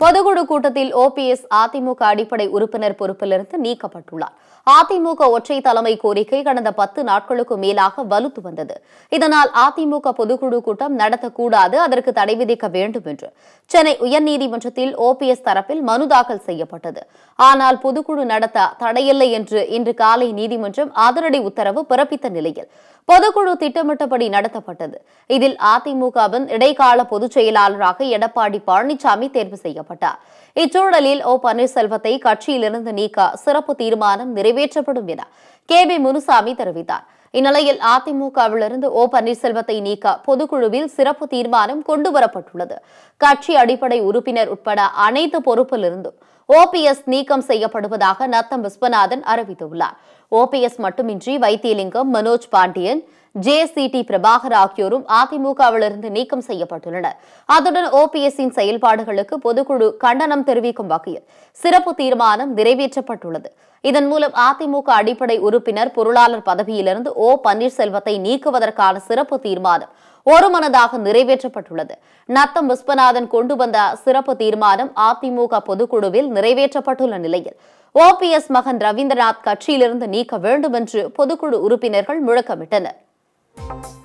பொதுக்குழு கூட்டத்தில் ஓபிஎஸ் அதிமுக அடிப்படை உறுப்பினர் பொறுப்பிலிருந்து நீக்கப்பட்டுள்ளார் அதிமுக ஒற்றை தலைமை கோரிக்கை கடந்த பத்து நாட்களுக்கு மேலாக வலுத்து வந்தது இதனால் அதிமுக பொதுக்குழு கூட்டம் நடத்தக்கூடாது அதற்கு தடை விதிக்க வேண்டும் என்று சென்னை உயர்நீதிமன்றத்தில் ஓபிஎஸ் தரப்பில் மனு தாக்கல் செய்யப்பட்டது ஆனால் பொதுக்குழு நடத்த தடையில்லை என்று இன்று காலை நீதிமன்றம் அதிரடி உத்தரவு பிறப்பித்த நிலையில் பொதுக்குழு திட்டமிட்டபடி நடத்தப்பட்டது இதில் அதிமுகவின் இடைக்கால பொதுச் செயலாளராக எடப்பாடி பழனிசாமி தேர்வு செய்ய செய்யப்பட்டார் இச்சூழலில் ஓ பன்னீர்செல்வத்தை கட்சியிலிருந்து நீக்க சிறப்பு தீர்மானம் நிறைவேற்றப்படும் என கே பி முனுசாமி தெரிவித்தார் இந்நிலையில் அதிமுகவிலிருந்து ஓ பன்னீர்செல்வத்தை நீக்க பொதுக்குழுவில் சிறப்பு தீர்மானம் கொண்டுவரப்பட்டுள்ளது கட்சி அடிப்படை உறுப்பினர் உட்பட அனைத்து பொறுப்பிலிருந்தும் எஸ் நீக்கம் செய்யப்படுவதாக நத்தம் விஸ்வநாதன் அறிவித்துள்ளார் ஓ பி எஸ் மட்டுமின்றி Vaithilingam Manoj Pandian J C D Prabhakar ஆகியோரும் அதிமுகவிலிருந்து நீக்கம் செய்யப்பட்டுள்ளனர் அத்துடன் ஓபிஎஸ்இன் செயல்பாடுகளுக்கு பொதுக்குழு கண்டனம் தெரிவிக்கும் வகையில் சிறப்பு தீர்மானம் நிறைவேற்றப்பட்டுள்ளது இதன் மூலம் அதிமுக அடிப்படை உறுப்பினர் பொருளாளர் பதவியிலிருந்து ஓ பன்னீர்செல்வத்தை நீக்குவதற்கான சிறப்பு தீர்மானம் ஒருமனதாக நிறைவேற்றப்பட்டுள்ளது நத்தம் விஸ்வநாதன் கொண்டு வந்த சிறப்பு தீர்மானம் அதிமுக பொதுக்குழுவில் நிறைவேற்றப்பட்டுள்ள நிலையில் ஓ பி எஸ் மகன் ரவீந்திரநாத் கட்சியிலிருந்து நீக்க வேண்டும் என்று பொதுக்குழு உறுப்பினர்கள் முழக்கமிட்டனர் you.